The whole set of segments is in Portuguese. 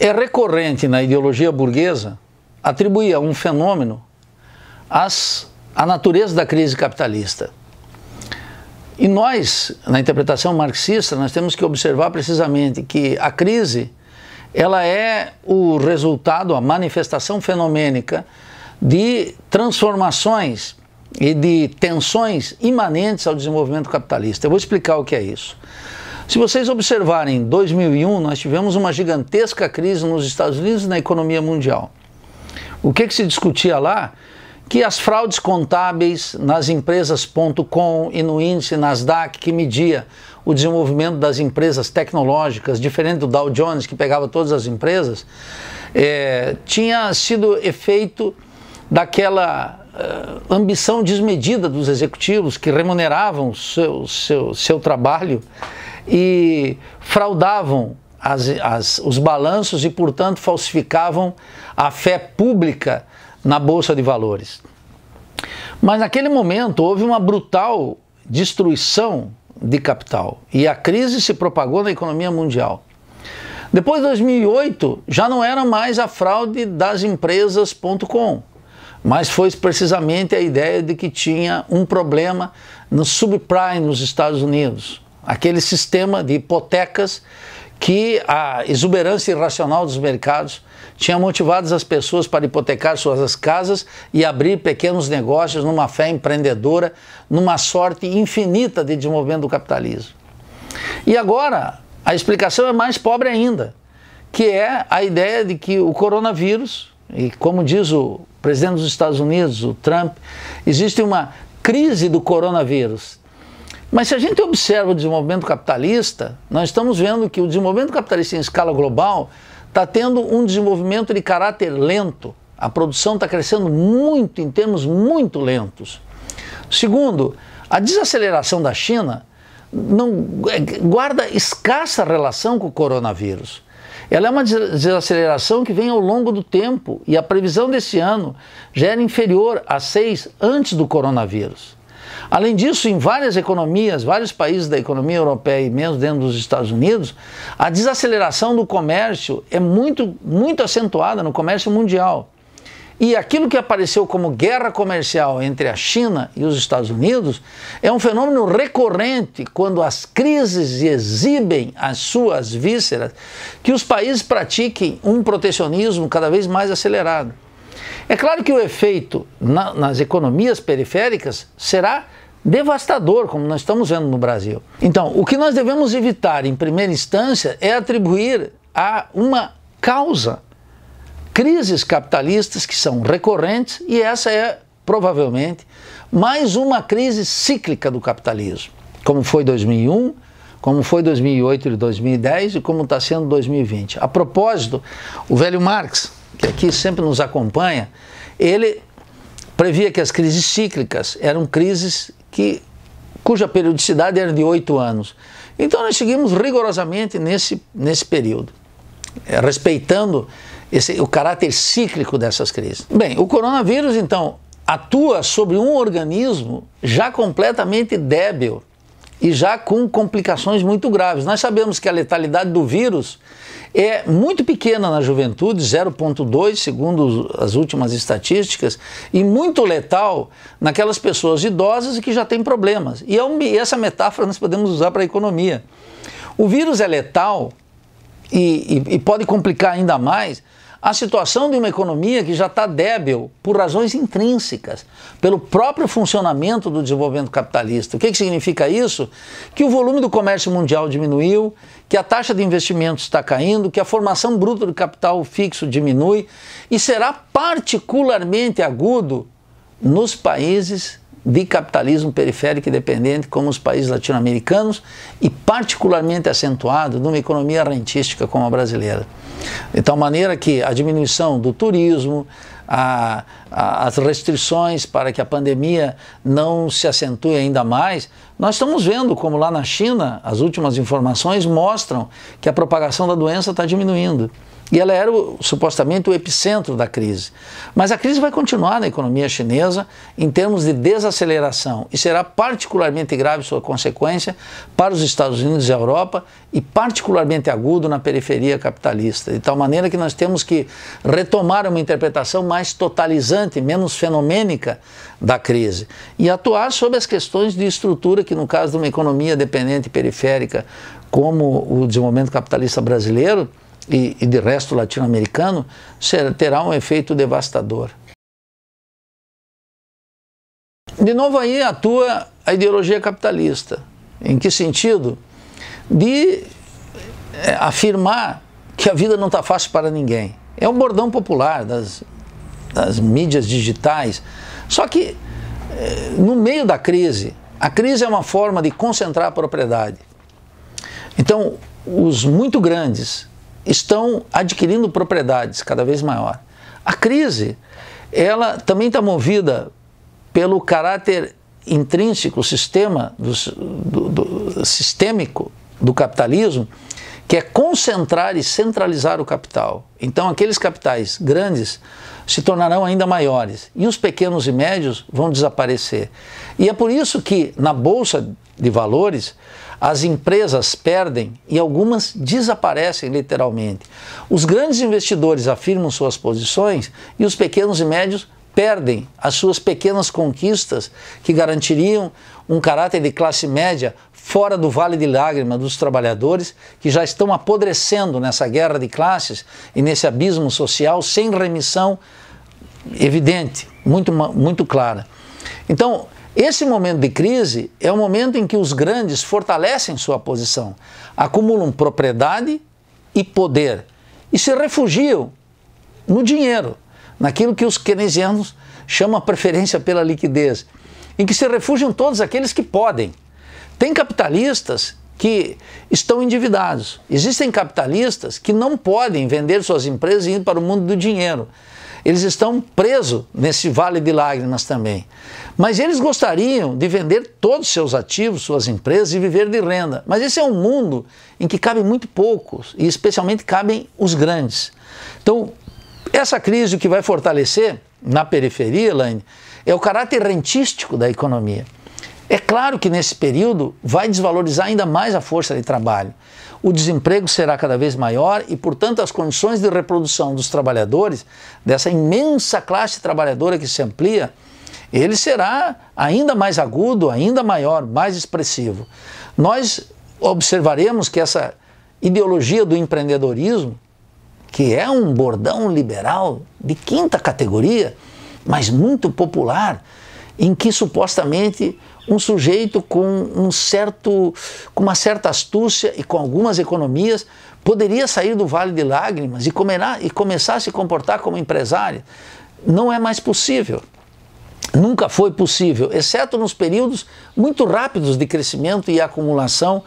É recorrente na ideologia burguesa atribuir a um fenômeno as, a natureza da crise capitalista. E nós, na interpretação marxista, nós temos que observar precisamente que a crise ela é o resultado, a manifestação fenomênica de transformações e de tensões imanentes ao desenvolvimento capitalista. Eu vou explicar o que é isso. Se vocês observarem, em 2001 nós tivemos uma gigantesca crise nos Estados Unidos e na economia mundial. O que, que se discutia lá? Que as fraudes contábeis nas empresas.com e no índice Nasdaq, que media o desenvolvimento das empresas tecnológicas, diferente do Dow Jones, que pegava todas as empresas, é, tinha sido efeito daquela uh, ambição desmedida dos executivos que remuneravam seu, seu, seu trabalho e fraudavam as, as, os balanços e, portanto, falsificavam a fé pública na Bolsa de Valores. Mas naquele momento houve uma brutal destruição de capital e a crise se propagou na economia mundial. Depois de 2008, já não era mais a fraude das empresas.com, mas foi precisamente a ideia de que tinha um problema no subprime nos Estados Unidos aquele sistema de hipotecas que a exuberância irracional dos mercados tinha motivado as pessoas para hipotecar suas casas e abrir pequenos negócios numa fé empreendedora, numa sorte infinita de desenvolvimento do capitalismo. E agora, a explicação é mais pobre ainda, que é a ideia de que o coronavírus, e como diz o presidente dos Estados Unidos, o Trump, existe uma crise do coronavírus. Mas se a gente observa o desenvolvimento capitalista, nós estamos vendo que o desenvolvimento capitalista em escala global está tendo um desenvolvimento de caráter lento. A produção está crescendo muito em termos muito lentos. Segundo, a desaceleração da China não é, guarda escassa relação com o coronavírus. Ela é uma desaceleração que vem ao longo do tempo e a previsão desse ano já era inferior a 6 antes do coronavírus. Além disso, em várias economias, vários países da economia europeia e mesmo dentro dos Estados Unidos, a desaceleração do comércio é muito, muito acentuada no comércio mundial. E aquilo que apareceu como guerra comercial entre a China e os Estados Unidos é um fenômeno recorrente quando as crises exibem as suas vísceras, que os países pratiquem um protecionismo cada vez mais acelerado. É claro que o efeito na, nas economias periféricas será devastador, como nós estamos vendo no Brasil. Então, o que nós devemos evitar em primeira instância é atribuir a uma causa crises capitalistas que são recorrentes e essa é provavelmente mais uma crise cíclica do capitalismo, como foi 2001, como foi 2008 e 2010 e como está sendo 2020. A propósito, o velho Marx, que aqui sempre nos acompanha, ele previa que as crises cíclicas eram crises que, cuja periodicidade era de oito anos. Então nós seguimos rigorosamente nesse, nesse período, é, respeitando esse, o caráter cíclico dessas crises. Bem, o coronavírus, então, atua sobre um organismo já completamente débil e já com complicações muito graves. Nós sabemos que a letalidade do vírus é muito pequena na juventude, 0,2 segundo as últimas estatísticas, e muito letal naquelas pessoas idosas que já têm problemas. É e essa metáfora nós podemos usar para a economia. O vírus é letal e, e, e pode complicar ainda mais a situação de uma economia que já está débil por razões intrínsecas, pelo próprio funcionamento do desenvolvimento capitalista. O que, que significa isso? Que o volume do comércio mundial diminuiu, que a taxa de investimentos está caindo, que a formação bruta do capital fixo diminui e será particularmente agudo nos países de capitalismo periférico e dependente, como os países latino-americanos, e particularmente acentuado numa economia rentística como a brasileira. De tal maneira que a diminuição do turismo, a, a, as restrições para que a pandemia não se acentue ainda mais, nós estamos vendo como lá na China, as últimas informações mostram que a propagação da doença está diminuindo. E ela era o, supostamente o epicentro da crise. Mas a crise vai continuar na economia chinesa em termos de desaceleração e será particularmente grave sua consequência para os Estados Unidos e a Europa e particularmente agudo na periferia capitalista. De tal maneira que nós temos que retomar uma interpretação mais totalizante, menos fenomênica da crise e atuar sobre as questões de estrutura que no caso de uma economia dependente periférica como o desenvolvimento capitalista brasileiro, e, e de resto latino-americano terá um efeito devastador. De novo aí atua a ideologia capitalista. Em que sentido? De eh, afirmar que a vida não está fácil para ninguém. É um bordão popular das, das mídias digitais. Só que, eh, no meio da crise, a crise é uma forma de concentrar a propriedade. Então, os muito grandes estão adquirindo propriedades cada vez maior. A crise, ela também está movida pelo caráter intrínseco, sistema do, do, do, sistêmico do capitalismo, que é concentrar e centralizar o capital. Então, aqueles capitais grandes se tornarão ainda maiores e os pequenos e médios vão desaparecer. E é por isso que na bolsa de valores as empresas perdem e algumas desaparecem literalmente. Os grandes investidores afirmam suas posições e os pequenos e médios perdem as suas pequenas conquistas que garantiriam um caráter de classe média fora do vale de lágrimas dos trabalhadores que já estão apodrecendo nessa guerra de classes e nesse abismo social sem remissão evidente, muito, muito clara. Então, esse momento de crise é o momento em que os grandes fortalecem sua posição, acumulam propriedade e poder e se refugiam no dinheiro, naquilo que os keynesianos chamam a preferência pela liquidez, em que se refugiam todos aqueles que podem. Tem capitalistas que estão endividados. Existem capitalistas que não podem vender suas empresas e ir para o mundo do dinheiro. Eles estão presos nesse vale de lágrimas também. Mas eles gostariam de vender todos os seus ativos, suas empresas e viver de renda. Mas esse é um mundo em que cabem muito poucos, e especialmente cabem os grandes. Então, essa crise que vai fortalecer na periferia, Elaine, é o caráter rentístico da economia. É claro que nesse período vai desvalorizar ainda mais a força de trabalho. O desemprego será cada vez maior e, portanto, as condições de reprodução dos trabalhadores, dessa imensa classe trabalhadora que se amplia, ele será ainda mais agudo, ainda maior, mais expressivo. Nós observaremos que essa ideologia do empreendedorismo, que é um bordão liberal de quinta categoria, mas muito popular, em que supostamente um sujeito com um certo, com uma certa astúcia e com algumas economias poderia sair do vale de lágrimas e, comerá, e começar a se comportar como empresário. Não é mais possível. Nunca foi possível, exceto nos períodos muito rápidos de crescimento e acumulação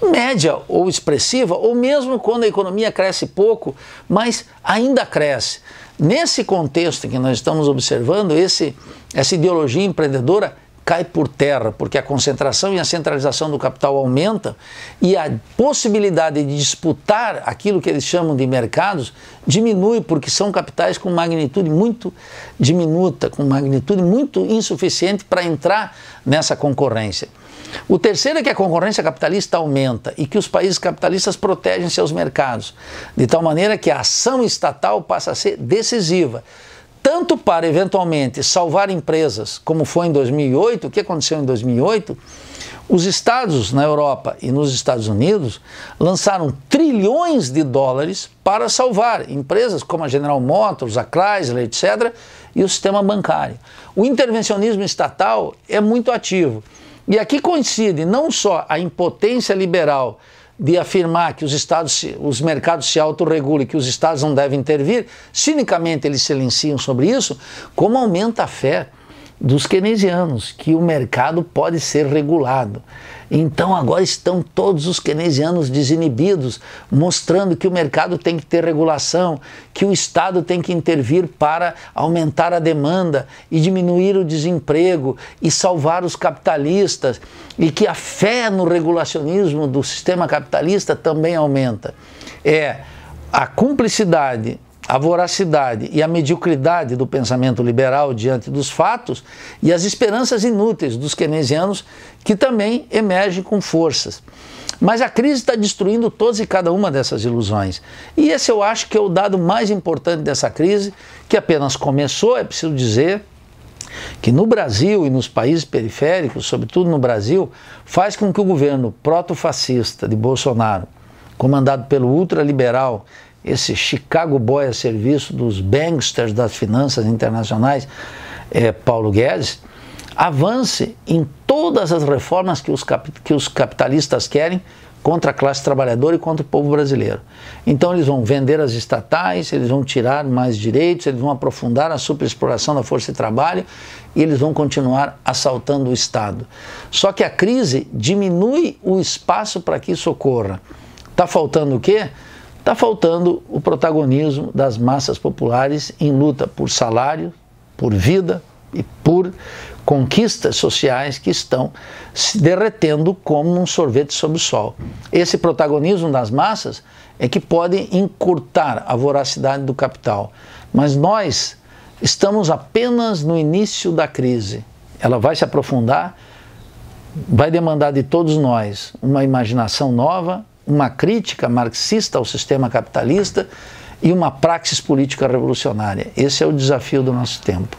média ou expressiva, ou mesmo quando a economia cresce pouco, mas ainda cresce. Nesse contexto que nós estamos observando, esse, essa ideologia empreendedora cai por terra, porque a concentração e a centralização do capital aumentam e a possibilidade de disputar aquilo que eles chamam de mercados diminui, porque são capitais com magnitude muito diminuta, com magnitude muito insuficiente para entrar nessa concorrência. O terceiro é que a concorrência capitalista aumenta e que os países capitalistas protegem seus mercados, de tal maneira que a ação estatal passa a ser decisiva tanto para eventualmente salvar empresas, como foi em 2008, o que aconteceu em 2008, os estados na Europa e nos Estados Unidos lançaram trilhões de dólares para salvar empresas como a General Motors, a Chrysler, etc., e o sistema bancário. O intervencionismo estatal é muito ativo. E aqui coincide não só a impotência liberal de afirmar que os estados, os mercados se e que os estados não devem intervir, cinicamente eles silenciam sobre isso, como aumenta a fé dos keynesianos que o mercado pode ser regulado. Então agora estão todos os keynesianos desinibidos, mostrando que o mercado tem que ter regulação, que o Estado tem que intervir para aumentar a demanda e diminuir o desemprego e salvar os capitalistas, e que a fé no regulacionismo do sistema capitalista também aumenta. É a cumplicidade a voracidade e a mediocridade do pensamento liberal diante dos fatos e as esperanças inúteis dos keynesianos, que também emergem com forças. Mas a crise está destruindo todas e cada uma dessas ilusões. E esse eu acho que é o dado mais importante dessa crise, que apenas começou, é preciso dizer, que no Brasil e nos países periféricos, sobretudo no Brasil, faz com que o governo proto-fascista de Bolsonaro, comandado pelo ultraliberal esse Chicago Boy a serviço dos banksters das finanças internacionais, é, Paulo Guedes, avance em todas as reformas que os, cap, que os capitalistas querem contra a classe trabalhadora e contra o povo brasileiro. Então eles vão vender as estatais, eles vão tirar mais direitos, eles vão aprofundar a superexploração da força de trabalho e eles vão continuar assaltando o Estado. Só que a crise diminui o espaço para que isso ocorra. Está faltando o quê? Está faltando o protagonismo das massas populares em luta por salário, por vida e por conquistas sociais que estão se derretendo como um sorvete sob o sol. Esse protagonismo das massas é que pode encurtar a voracidade do capital. Mas nós estamos apenas no início da crise. Ela vai se aprofundar, vai demandar de todos nós uma imaginação nova, uma crítica marxista ao sistema capitalista e uma praxis política revolucionária. Esse é o desafio do nosso tempo.